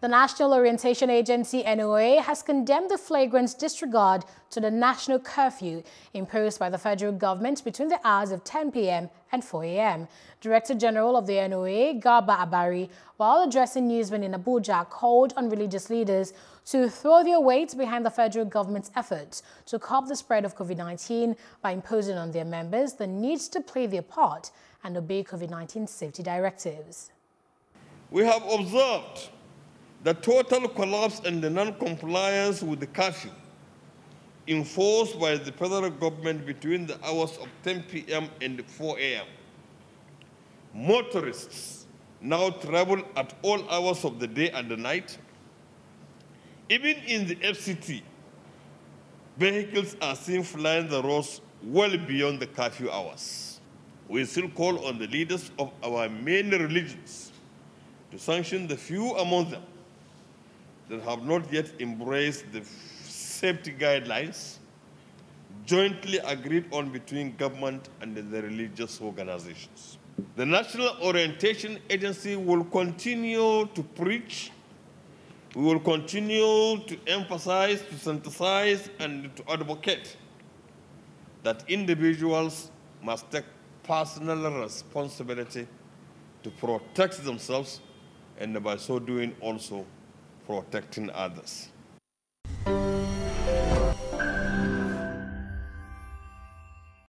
The National Orientation Agency, NOA, has condemned the flagrant disregard to the national curfew imposed by the federal government between the hours of 10 p.m. and 4 a.m. Director General of the NOA, Garba Abari, while addressing newsmen in Abuja, called on religious leaders to throw their weight behind the federal government's efforts to curb the spread of COVID-19 by imposing on their members the need to play their part and obey COVID-19 safety directives. We have observed the total collapse and the non-compliance with the curfew enforced by the federal government between the hours of 10 p.m. and 4 a.m. Motorists now travel at all hours of the day and the night. Even in the FCT, vehicles are seen flying the roads well beyond the curfew hours. We still call on the leaders of our main religions to sanction the few among them that have not yet embraced the safety guidelines jointly agreed on between government and the religious organizations. The National Orientation Agency will continue to preach, we will continue to emphasize, to synthesize, and to advocate that individuals must take personal responsibility to protect themselves and by so doing also protecting others.